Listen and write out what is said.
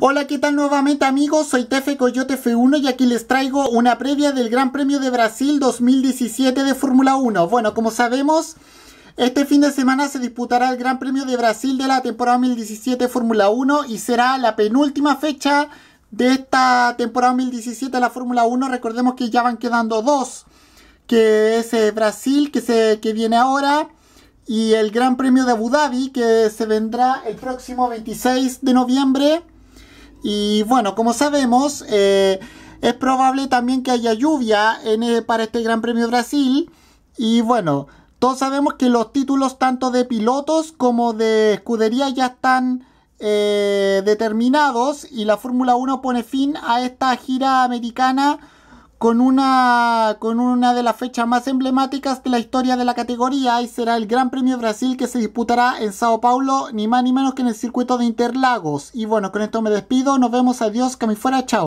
Hola, ¿qué tal nuevamente amigos? Soy Tefe Coyote F1 y aquí les traigo una previa del Gran Premio de Brasil 2017 de Fórmula 1. Bueno, como sabemos, este fin de semana se disputará el Gran Premio de Brasil de la temporada 2017 Fórmula 1 y será la penúltima fecha de esta temporada 2017 de la Fórmula 1. Recordemos que ya van quedando dos, que es eh, Brasil, que, se, que viene ahora y el Gran Premio de Abu Dhabi que se vendrá el próximo 26 de noviembre y bueno, como sabemos, eh, es probable también que haya lluvia eh, para este Gran Premio Brasil. Y bueno, todos sabemos que los títulos tanto de pilotos como de escudería ya están eh, determinados y la Fórmula 1 pone fin a esta gira americana con una, con una de las fechas más emblemáticas de la historia de la categoría y será el Gran Premio Brasil que se disputará en Sao Paulo, ni más ni menos que en el circuito de Interlagos. Y bueno, con esto me despido, nos vemos, adiós, que fuera, chao.